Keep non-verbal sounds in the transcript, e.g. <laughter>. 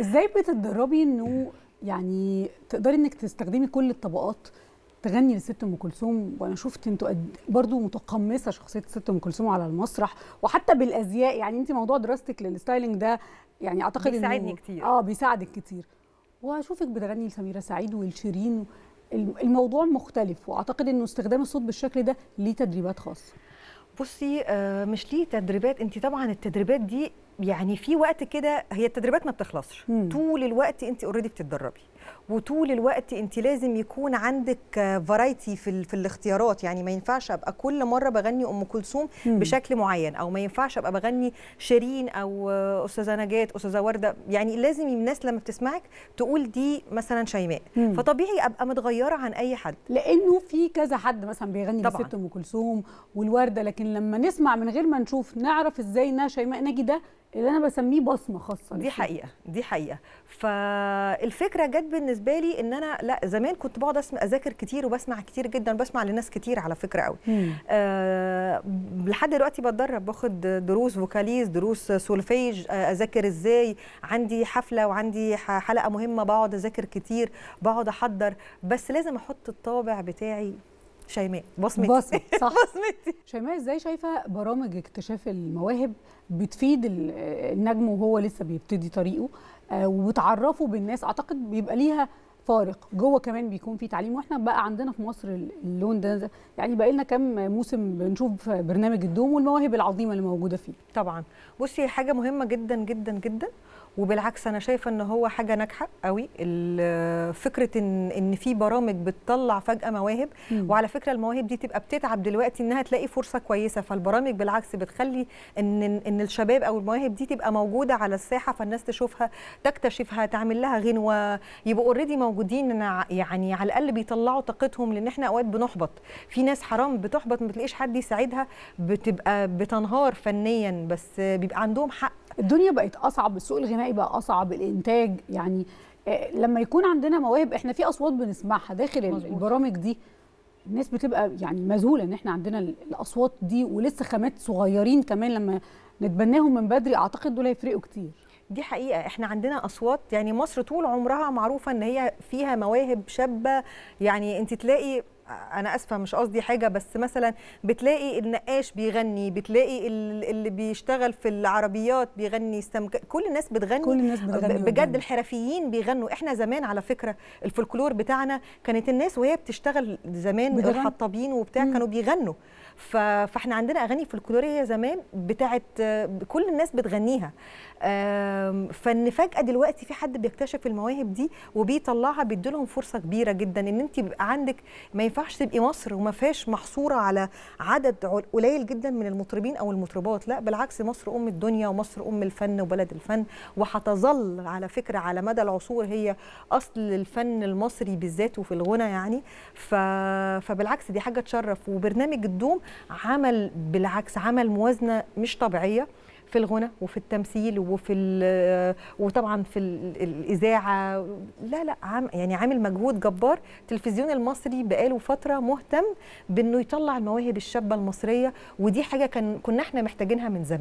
ازاي بتتدربي انه يعني تقدري انك تستخدمي كل الطبقات تغني لست ام كلثوم وانا شفت انتوا برضو متقمصه شخصيه ست ام كلثوم على المسرح وحتى بالازياء يعني انت موضوع دراستك للستايلنج ده يعني اعتقد بيساعدني كتير اه بيساعدك كتير واشوفك بتغني لسميره سعيد ولشيرين الموضوع مختلف واعتقد انه استخدام الصوت بالشكل ده ليه تدريبات خاصه بصي آه، مش ليه تدريبات انت طبعا التدريبات دي يعني في وقت كده هي التدريبات ما بتخلصش مم. طول الوقت انت اوريدي بتتدربي وطول الوقت انت لازم يكون عندك فرايتي في, في الاختيارات يعني ما ينفعش ابقى كل مره بغني ام كلثوم بشكل معين او ما ينفعش ابقى بغني شيرين او استاذه نجاه استاذه ورده يعني لازم الناس لما بتسمعك تقول دي مثلا شيماء فطبيعي ابقى متغيره عن اي حد لانه في كذا حد مثلا بيغني بست ام كلثوم والورده لكن لما نسمع من غير ما نشوف نعرف ازاي انها شيماء نجي ده اللي انا بسميه بصمه خاصه دي حقيقه دي حقيقه فالفكره جت بالنسبه لي ان انا لا زمان كنت بقعد اذاكر كتير وبسمع كتير جدا بسمع لناس كتير على فكره قوي آه لحد دلوقتي بتدرب باخد دروس فوكاليز دروس سولفيج آه اذاكر ازاي عندي حفله وعندي حلقه مهمه بقعد اذاكر كتير بقعد احضر بس لازم احط الطابع بتاعي شيماء بصمتي <laughs> بصمتي صح بصمتي شيماء ازاي شايفه برامج اكتشاف المواهب بتفيد النجم وهو لسه بيبتدي طريقه آه، وبتعرفه بالناس اعتقد بيبقى ليها فارق جوه كمان بيكون في تعليم واحنا بقى عندنا في مصر اللون ده يعني بقى لنا كام موسم بنشوف برنامج الدوم والمواهب العظيمه اللي موجوده فيه طبعا بصي حاجه مهمه جدا جدا جدا وبالعكس انا شايفه ان هو حاجه ناجحه قوي فكره ان ان في برامج بتطلع فجاه مواهب مم. وعلى فكره المواهب دي تبقى بتتعب دلوقتي انها تلاقي فرصه كويسه فالبرامج بالعكس بتخلي ان ان الشباب او المواهب دي تبقى موجوده على الساحه فالناس تشوفها تكتشفها تعمل لها غنوه يبقوا اوريدي موجودين يعني على الاقل بيطلعوا طاقتهم لان احنا اوقات بنحبط في ناس حرام بتحبط ما تلاقيش حد يساعدها بتبقى بتنهار فنيا بس بيبقى عندهم حق الدنيا بقت اصعب السوق الغنائي بقى اصعب الانتاج يعني آه، لما يكون عندنا مواهب احنا في اصوات بنسمعها داخل مزبوط. البرامج دي الناس بتبقى يعني مذهوله ان احنا عندنا الاصوات دي ولسه خامات صغيرين كمان لما نتبناهم من بدري اعتقد دول هيفرقوا كتير دي حقيقة احنا عندنا أصوات يعني مصر طول عمرها معروفة ان هي فيها مواهب شابة يعني انت تلاقي انا اسفه مش قصدي حاجه بس مثلا بتلاقي النقاش بيغني بتلاقي اللي بيشتغل في العربيات بيغني السمك كل الناس بتغني كل الناس بتغني بجد الحرفيين بيغنوا احنا زمان على فكره الفولكلور بتاعنا كانت الناس وهي بتشتغل زمان الحطابين وبتاع مم. كانوا بيغنوا فاحنا عندنا اغاني فولكلوريه زمان بتاعت كل الناس بتغنيها فان فجاه دلوقتي في حد بيكتشف المواهب دي وبيطلعها لهم فرصه كبيره جدا ان انت عندك ما ينفعش ينفعش تبقي مصر وما فيهاش محصوره على عدد قليل جدا من المطربين او المطربات لا بالعكس مصر ام الدنيا ومصر ام الفن وبلد الفن وهتظل على فكره على مدى العصور هي اصل الفن المصري بالذات وفي الغنى يعني ف... فبالعكس دي حاجه تشرف وبرنامج الدوم عمل بالعكس عمل موازنه مش طبيعيه في الغنى وفي التمثيل وفي آه، وطبعا في الاذاعه لا لا عام يعني عامل مجهود جبار التلفزيون المصري بقاله فتره مهتم بانه يطلع المواهب الشابه المصريه ودي حاجه كان كنا احنا محتاجينها من زمان